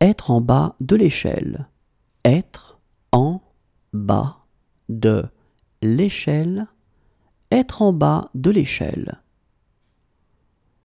être en bas de l'échelle. Être en bas de l'échelle. Être en bas de l'échelle.